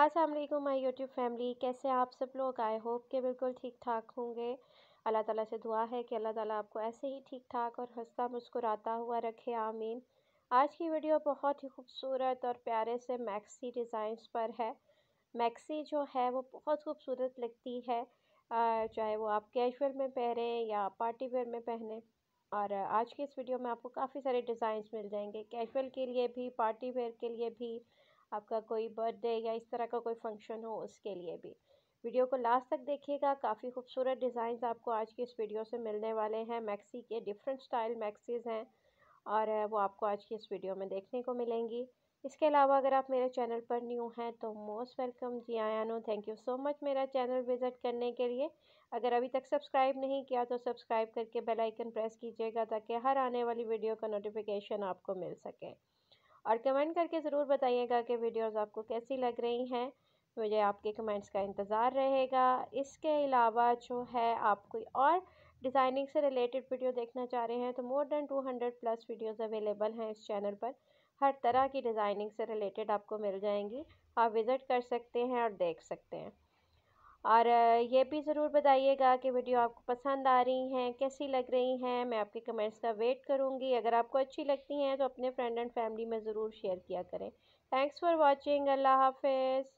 Aslam my YouTube family कैसे आप सब लोग आई होप के बिल्कुल ठीक ठाक होंगे अल्लाह ताला से दुआ है कि अल्लाह ताला आपको ऐसे ही ठीक ठाक और हंसता मुस्कुराता हुआ रखे आमीन आज की वीडियो बहुत ही खूबसूरत और प्यारे से मैक्सी डिज़ाइंस पर है मैक्सी जो है वो बहुत खूबसूरत लगती है चाहे वो आप कैजुअल में पहने या पार्टी वेयर में पहने और आज की इस वीडियो में आपको काफ़ी सारे डिज़ाइंस मिल जाएंगे कैजुअल के लिए भी पार्टी वेयर के लिए भी आपका कोई बर्थडे या इस तरह का कोई फंक्शन हो उसके लिए भी वीडियो को लास्ट तक देखिएगा काफ़ी खूबसूरत डिज़ाइंस आपको आज की इस वीडियो से मिलने वाले हैं मैक्सी के डिफरेंट स्टाइल मैक्सीज़ हैं और वो आपको आज की इस वीडियो में देखने को मिलेंगी इसके अलावा अगर आप मेरे चैनल पर न्यू हैं तो मोस्ट वेलकम जी आया no thank you so much मेरा चैनल विज़िट करने के लिए अगर अभी तक सब्सक्राइब नहीं किया तो सब्सक्राइब करके बेल आइकन प्रेस कीजिएगा ताकि हर आने वाली वीडियो का नोटिफिकेशन आपको मिल सके और कमेंट करके ज़रूर बताइएगा कि वीडियोस आपको कैसी लग रही हैं मुझे आपके कमेंट्स का इंतज़ार रहेगा इसके अलावा जो है आप कोई और डिज़ाइनिंग से रिलेटेड वीडियो देखना चाह रहे हैं तो more than two hundred plus videos available हैं इस चैनल पर हर तरह की डिज़ाइनिंग से रिलेटेड आपको मिल जाएंगी आप विज़िट कर सकते हैं और देख सकते हैं और ये भी ज़रूर बताइएगा कि वीडियो आपको पसंद आ रही हैं कैसी लग रही हैं मैं आपके कमेंट्स का वेट करूँगी अगर आपको अच्छी लगती हैं तो अपने फ्रेंड एंड फैमिली में ज़रूर शेयर किया करें थैंक्स फॉर वॉचिंग अल्लाह हाफिज़